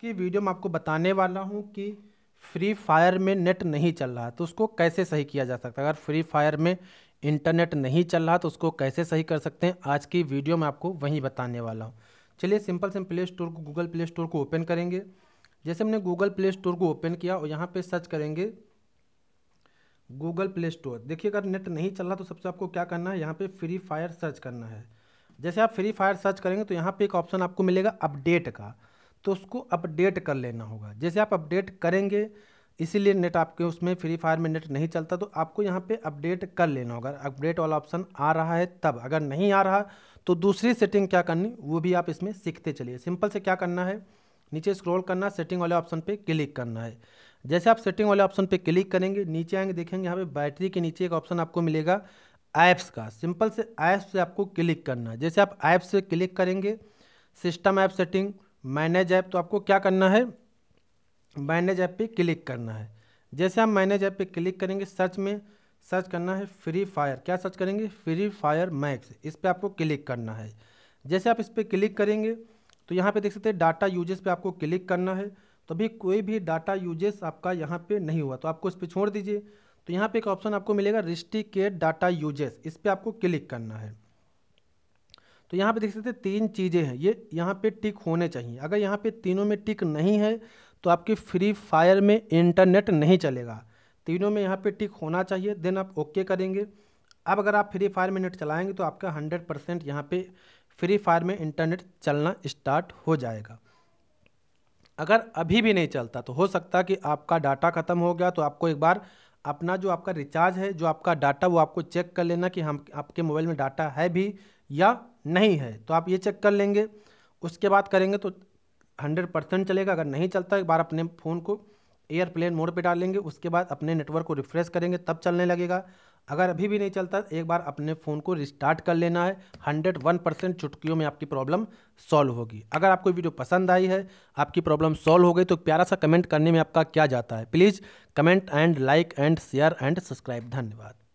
की वीडियो में आपको बताने वाला हूँ कि फ्री फायर में नेट नहीं चल रहा तो उसको कैसे सही किया जा सकता है अगर फ्री फायर में इंटरनेट नहीं चल रहा तो उसको कैसे सही कर सकते हैं आज की वीडियो में आपको वहीं बताने वाला हूँ चलिए सिंपल से हम प्ले स्टोर को गूगल प्ले स्टोर को ओपन करेंगे जैसे हमने गूगल प्ले स्टोर को ओपन किया और यहाँ पे सर्च करेंगे गूगल प्ले स्टोर देखिए अगर नेट नहीं चल रहा तो सबसे आपको क्या करना है यहाँ पे फ्री फायर सर्च करना है जैसे आप फ्री फायर सर्च करेंगे तो यहाँ पे एक ऑप्शन आपको मिलेगा अपडेट का तो उसको अपडेट कर लेना होगा जैसे आप अपडेट करेंगे इसीलिए नेट आपके उसमें फ्री फायर में नेट नहीं चलता तो आपको यहाँ पे अपडेट कर लेना होगा अपडेट वाला ऑप्शन आ रहा है तब अगर नहीं आ रहा तो दूसरी सेटिंग क्या करनी वो भी आप इसमें सीखते चलिए सिंपल से क्या करना है नीचे स्क्रॉल करना सेटिंग वाले ऑप्शन पे क्लिक करना है जैसे आप सेटिंग वाले ऑप्शन पे क्लिक करेंगे नीचे आएंगे देखेंगे यहाँ पे बैटरी के नीचे एक ऑप्शन आपको मिलेगा ऐप्स का सिंपल से ऐप्स से आपको क्लिक करना है जैसे आप ऐप से क्लिक करेंगे system app setting manage app तो आपको क्या करना है मैनेज ऐप पे क्लिक करना है जैसे आप मैनेज ऐप पे क्लिक करेंगे सर्च में सर्च करना है फ्री फायर क्या सर्च करेंगे फ्री फायर मैक्स इस पर आपको क्लिक करना है जैसे आप इस पर क्लिक करेंगे तो यहाँ पे देख सकते हैं डाटा यूजेस पे आपको क्लिक करना है तो अभी कोई भी डाटा यूजेस आपका यहाँ पे नहीं हुआ तो आपको इस पर छोड़ दीजिए तो यहाँ पे एक ऑप्शन आपको मिलेगा रिस्टिकेट डाटा यूजेस इस पर आपको क्लिक करना है तो यहाँ पे देख सकते हैं तीन चीज़ें हैं ये यहाँ पे टिक होने चाहिए अगर यहाँ पे तीनों में टिक नहीं है तो आपके फ्री फायर में इंटरनेट नहीं चलेगा तीनों में यहाँ पे टिक होना चाहिए देन आप ओके करेंगे अब अगर आप फ्री फायर में नेट चलाएंगे तो आपका हंड्रेड परसेंट यहाँ पर फ्री फायर में इंटरनेट चलना स्टार्ट हो जाएगा अगर अभी भी नहीं चलता तो हो सकता कि आपका डाटा ख़त्म हो गया तो आपको एक बार अपना जो आपका रिचार्ज है जो आपका डाटा वो आपको चेक कर लेना कि हम आपके मोबाइल में डाटा है भी या नहीं है तो आप ये चेक कर लेंगे उसके बाद करेंगे तो हंड्रेड परसेंट चलेगा अगर नहीं चलता एक बार अपने फ़ोन को एयरप्लेन मोड पे डाल लेंगे उसके बाद अपने नेटवर्क को रिफ़्रेश करेंगे तब चलने लगेगा अगर अभी भी नहीं चलता एक बार अपने फ़ोन को रिस्टार्ट कर लेना है हंड्रेड वन परसेंट चुटकियों में आपकी प्रॉब्लम सॉल्व होगी अगर आपको वीडियो पसंद आई है आपकी प्रॉब्लम सॉल्व हो गई तो प्यारा सा कमेंट करने में आपका क्या जाता है please comment and like and share and subscribe धन्यवाद